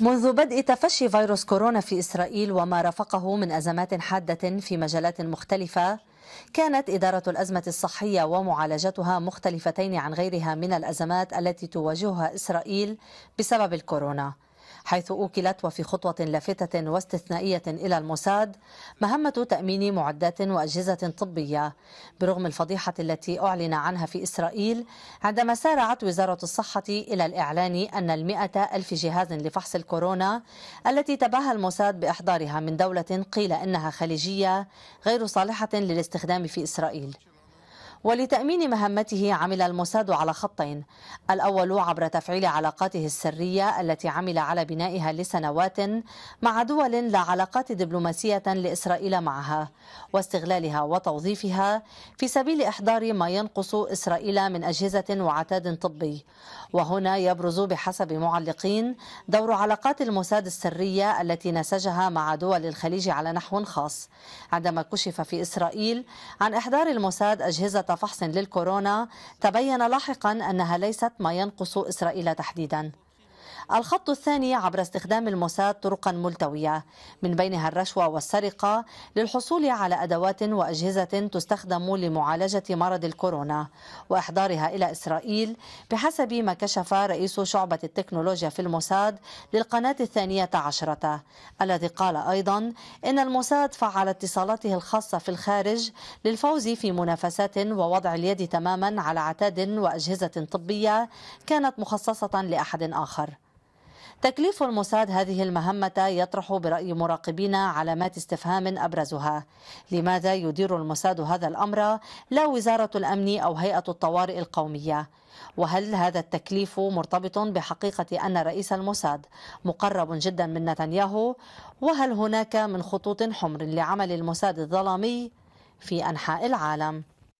منذ بدء تفشي فيروس كورونا في إسرائيل وما رافقه من أزمات حادة في مجالات مختلفة كانت إدارة الأزمة الصحية ومعالجتها مختلفتين عن غيرها من الأزمات التي تواجهها إسرائيل بسبب الكورونا حيث أوكلت وفي خطوة لافتة واستثنائية إلى الموساد مهمة تأمين معدات وأجهزة طبية برغم الفضيحة التي أعلن عنها في إسرائيل عندما سارعت وزارة الصحة إلى الإعلان أن المئة ألف جهاز لفحص الكورونا التي تباهى الموساد بإحضارها من دولة قيل إنها خليجية غير صالحة للاستخدام في إسرائيل ولتأمين مهمته عمل الموساد على خطين الأول عبر تفعيل علاقاته السرية التي عمل على بنائها لسنوات مع دول لا علاقات دبلوماسية لإسرائيل معها واستغلالها وتوظيفها في سبيل إحضار ما ينقص إسرائيل من أجهزة وعتاد طبي وهنا يبرز بحسب معلقين دور علاقات الموساد السرية التي نسجها مع دول الخليج على نحو خاص عندما كشف في إسرائيل عن إحضار الموساد أجهزة بعد فحص للكورونا تبين لاحقا أنها ليست ما ينقص إسرائيل تحديدا الخط الثاني عبر استخدام الموساد طرقا ملتوية من بينها الرشوة والسرقة للحصول على أدوات وأجهزة تستخدم لمعالجة مرض الكورونا وإحضارها إلى إسرائيل بحسب ما كشف رئيس شعبة التكنولوجيا في الموساد للقناة الثانية عشرة الذي قال أيضا إن الموساد فعل اتصالاته الخاصة في الخارج للفوز في منافسات ووضع اليد تماما على عتاد وأجهزة طبية كانت مخصصة لأحد آخر تكليف الموساد هذه المهمة يطرح برأي مراقبين علامات استفهام أبرزها لماذا يدير الموساد هذا الأمر لا وزارة الأمن أو هيئة الطوارئ القومية وهل هذا التكليف مرتبط بحقيقة أن رئيس الموساد مقرب جدا من نتنياهو وهل هناك من خطوط حمر لعمل الموساد الظلامي في أنحاء العالم